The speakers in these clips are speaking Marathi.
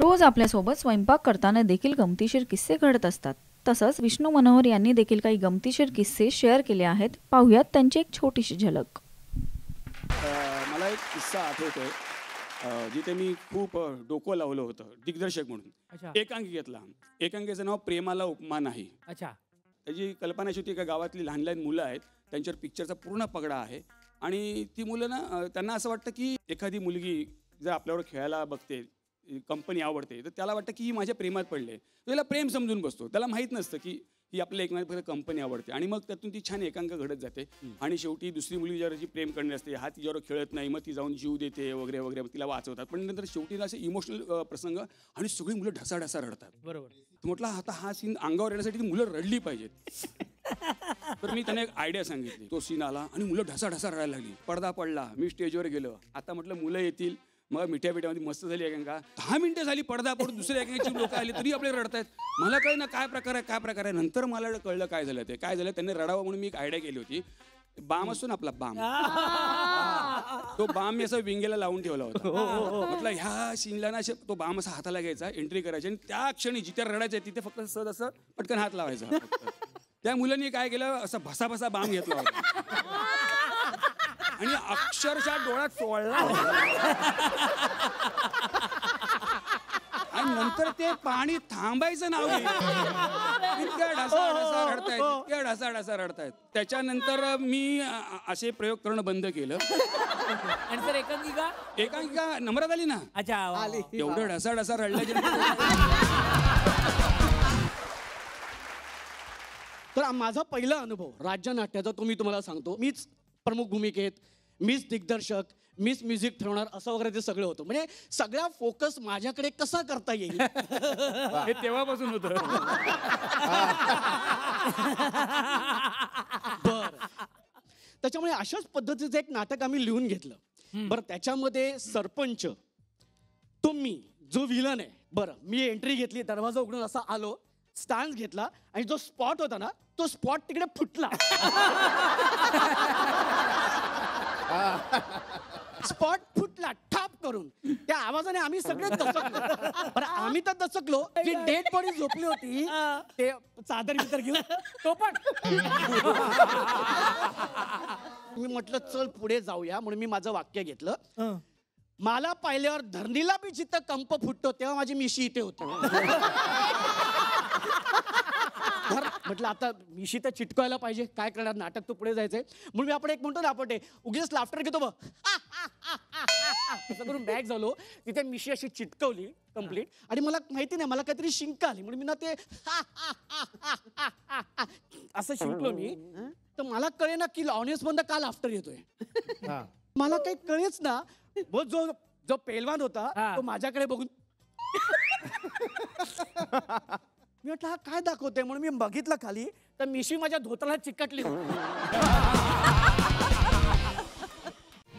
रोज आपल्यासोबत स्वयंपाक करताना देखील गमतीशीर किस्से घडत असतात तसंच विष्णू मनोहर यांनी देखील काही गमतीशीर किस्से शेअर केले आहेत पाहुयात त्यांची एक छोटीशी झलक मला एक किस्सा आठवतोय जिथे मी खूप डोकं लावलं होतं दिग्दर्शक म्हणून एकांकी घेतला एकांकीचं नाव प्रेमाला उपमान नाही अच्छा त्याची कल्पना अशी होती एका गावातली लहान लहान मुलं आहेत त्यांच्यावर पिक्चरचा पूर्ण पगडा आहे आणि ती मुलं ना त्यांना असं वाटतं की एखादी मुलगी जर आपल्यावर खेळायला बघते कंपनी आवडते तर त्याला वाटतं की ही माझ्या प्रेमात पडले त्याला प्रेम समजून बसतो त्याला माहीत नसतं की ही आपल्या एकमेकांना कंपनी आवडते आणि मग त्यातून ती छान एकांक घडत जाते आणि शेवटी दुसरी मुली ज्यावर जी प्रेम करणे असते हा तिच्यावर खेळत नाही मग ती जाऊन जीव देते वगैरे वगैरे तिला वाचवतात पण नंतर शेवटी असे इमोशनल प्रसंग आणि सगळी मुलं ढसाढसा रडतात बरोबर म्हटलं आता हा सीन अंगावर येण्यासाठी ती मुलं रडली पाहिजेत तर मी त्याने एक आयडिया सांगितली तो सीन आला आणि मुलं ढसा ढसा रडायला लागली पडदा पडला मी स्टेजवर गेलो आता म्हटलं मुलं येतील मग मिठ्या मध्ये मस्त झाली एकांका दहा मिनटं झाली पडदा पडून दुसऱ्या एकांची लोक आले तरी रडत आहेत मला कळलं काय प्रकार आहे काय प्रकार आहे नंतर मला कळलं काय झालं ते काय झालं त्यांनी रडावं म्हणून मी एक आयडिया केली होती बाम असतो ना आपला बाम तो बाम मी असं विंगेला लावून ठेवला होता हो, हो, हो. म्हटलं ह्या शिमला ना तो बाम असा हाताला घ्यायचा एंट्री करायची आणि त्या क्षणी जिथे रडायचं तिथे फक्त सहज असं पटकन हात लावायचा त्या मुलांनी काय केलं असं भसा भसा बाम घेतला होता आणि अक्षरशः डोळ्यात चोळला आणि नंतर ते पाणी थांबायचं नाव इतक्या ढसा ढसा रडतायत इतक्या ढसा रडतायत त्याच्यानंतर मी असे प्रयोग करणं बंद केलं आणि सर एकांकिका एकांकिका नम्रात आली ना अच्छा आली एवढं ढसा ढसा रडलं तर माझा पहिला अनुभव राज्य नाट्याचा तो मी तुम्हाला सांगतो मीच प्रमुख भूमिकेत मीच दिग्दर्शक मीच म्युझिक ठेवणार असं वगैरे ते सगळं होतं म्हणजे सगळा फोकस माझ्याकडे कसा करता येईल हे तेव्हापासून होत बर त्याच्यामुळे अशाच पद्धतीचं एक नाटक आम्ही लिहून घेतलं बरं त्याच्यामध्ये सरपंच तो मी जो विलन आहे बरं मी एंट्री घेतली दरवाजा उघडून असा आलो स्टान्स घेतला आणि जो स्पॉट होता ना तो स्पॉट तिकडे फुटला स्पॉट फुटला ठाप करून त्या आवाजाने आम्ही सगळे दचकलो आम्ही तर दचकलो जी डेड बॉडी झोपली होती ते चादर बिदर घेऊन तो पण मी म्हटलं चल पुढे जाऊया म्हणून मी माझं वाक्य घेतलं मला पाहिल्यावर धरणीला बी जिथं कंप फुटतो तेव्हा माझी मिशी इथे होती धर म्हटलं आता मिशी तर चिटकवायला पाहिजे काय करणार नाटक तो पुढे जायचंय म्हणून मी आपण एक म्हणतो ना आपण ते उगीच लाफ्टर घेतो बघ बॅग झालो तिथे मिशी अशी चिटकवली कम्प्लीट आणि मला माहिती नाही मला काहीतरी शिंका आली म्हणून मी ना ते हा हा असं शिंकलो मी तर मला कळे ना की लॉनेस बंद का लाफ्टर येतोय मला काही कळेच ना मग जो जो पेलवान होता तो माझ्याकडे बघून मी म्हटलं हा काय दाखवतोय म्हणून मी बघितलं खाली तर मिशी माझ्या धोताला चिकटली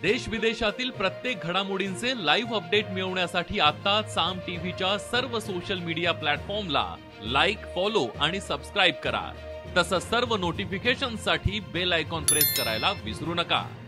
देश विदेशातील प्रत्येक घडामोडींचे लाईव्ह अपडेट मिळवण्यासाठी आता साम टीव्हीच्या सर्व सोशल मीडिया प्लॅटफॉर्मला लाईक फॉलो आणि सबस्क्राईब करा तसंच सर्व नोटिफिकेशनसाठी बेल आयकॉन प्रेस करायला विसरू नका